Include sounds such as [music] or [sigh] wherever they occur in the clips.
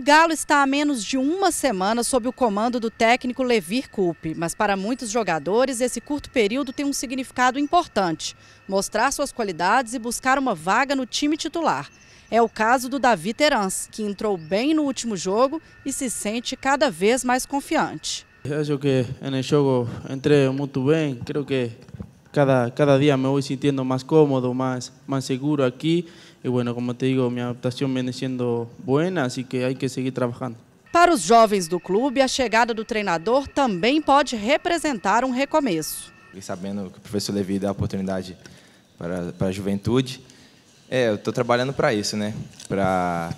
O Galo está há menos de uma semana sob o comando do técnico Levir Coupe, mas para muitos jogadores esse curto período tem um significado importante: mostrar suas qualidades e buscar uma vaga no time titular. É o caso do Davi Terans, que entrou bem no último jogo e se sente cada vez mais confiante. Acho que no jogo entrei muito bem, creio que cada, cada día me voy sintiendo más cómodo, más, más seguro aquí. Y bueno, como te digo, mi adaptación viene siendo buena, así que hay que seguir trabajando. Para os jovens do clube, a chegada do treinador também pode representar um recomeço. E sabendo que o professor Levi dá oportunidade para, para a juventude, é, eu estou trabalhando para isso, né? Para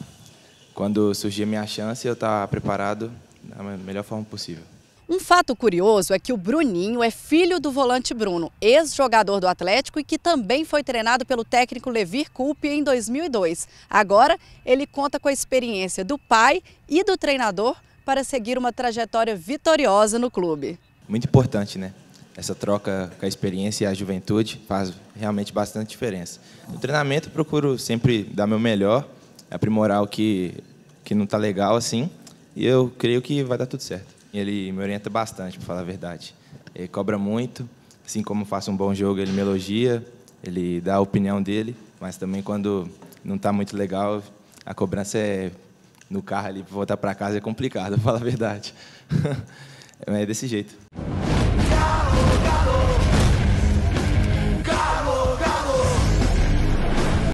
quando surgir a minha chance, eu estar tá preparado da melhor forma possível. Um fato curioso é que o Bruninho é filho do volante Bruno, ex-jogador do Atlético e que também foi treinado pelo técnico Levir Coupe em 2002. Agora, ele conta com a experiência do pai e do treinador para seguir uma trajetória vitoriosa no clube. Muito importante, né? Essa troca com a experiência e a juventude faz realmente bastante diferença. No treinamento, eu procuro sempre dar meu melhor, aprimorar o que, que não está legal assim, e eu creio que vai dar tudo certo ele me orienta bastante, para falar a verdade. Ele cobra muito, assim como faço um bom jogo, ele me elogia, ele dá a opinião dele, mas também quando não está muito legal, a cobrança é no carro ali para voltar para casa é complicado, [laughs] para falar a verdade. [laughs] é desse jeito.